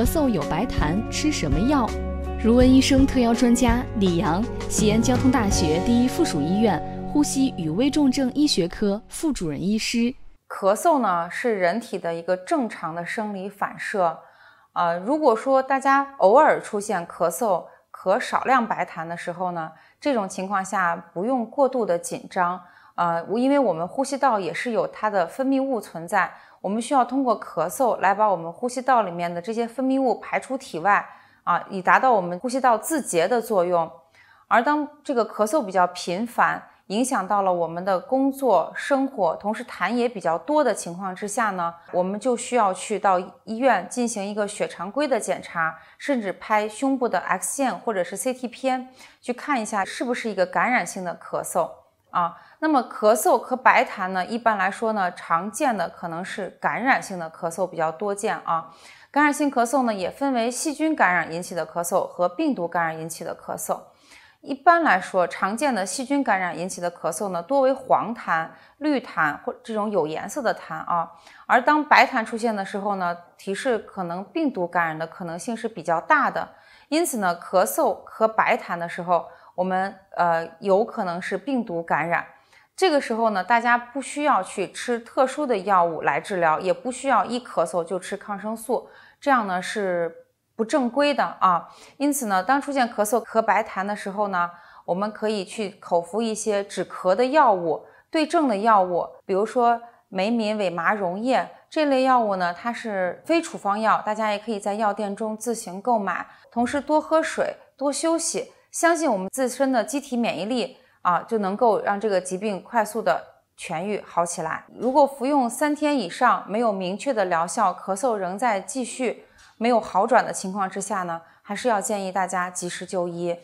咳嗽有白痰，吃什么药？如闻医生特邀专家李阳，西安交通大学第一附属医院呼吸与危重症医学科副主任医师。咳嗽呢是人体的一个正常的生理反射，啊，如果说大家偶尔出现咳嗽咳少量白痰的时候呢，这种情况下不用过度的紧张。呃，因为我们呼吸道也是有它的分泌物存在，我们需要通过咳嗽来把我们呼吸道里面的这些分泌物排出体外啊，以达到我们呼吸道自洁的作用。而当这个咳嗽比较频繁，影响到了我们的工作生活，同时痰也比较多的情况之下呢，我们就需要去到医院进行一个血常规的检查，甚至拍胸部的 X 线或者是 CT 片，去看一下是不是一个感染性的咳嗽。啊，那么咳嗽和白痰呢？一般来说呢，常见的可能是感染性的咳嗽比较多见啊。感染性咳嗽呢，也分为细菌感染引起的咳嗽和病毒感染引起的咳嗽。一般来说，常见的细菌感染引起的咳嗽呢，多为黄痰、绿痰或这种有颜色的痰啊。而当白痰出现的时候呢，提示可能病毒感染的可能性是比较大的。因此呢，咳嗽和白痰的时候。我们呃有可能是病毒感染，这个时候呢，大家不需要去吃特殊的药物来治疗，也不需要一咳嗽就吃抗生素，这样呢是不正规的啊。因此呢，当出现咳嗽咳白痰的时候呢，我们可以去口服一些止咳的药物、对症的药物，比如说美敏伪麻溶液这类药物呢，它是非处方药，大家也可以在药店中自行购买，同时多喝水、多休息。相信我们自身的机体免疫力啊，就能够让这个疾病快速的痊愈好起来。如果服用三天以上没有明确的疗效，咳嗽仍在继续，没有好转的情况之下呢，还是要建议大家及时就医。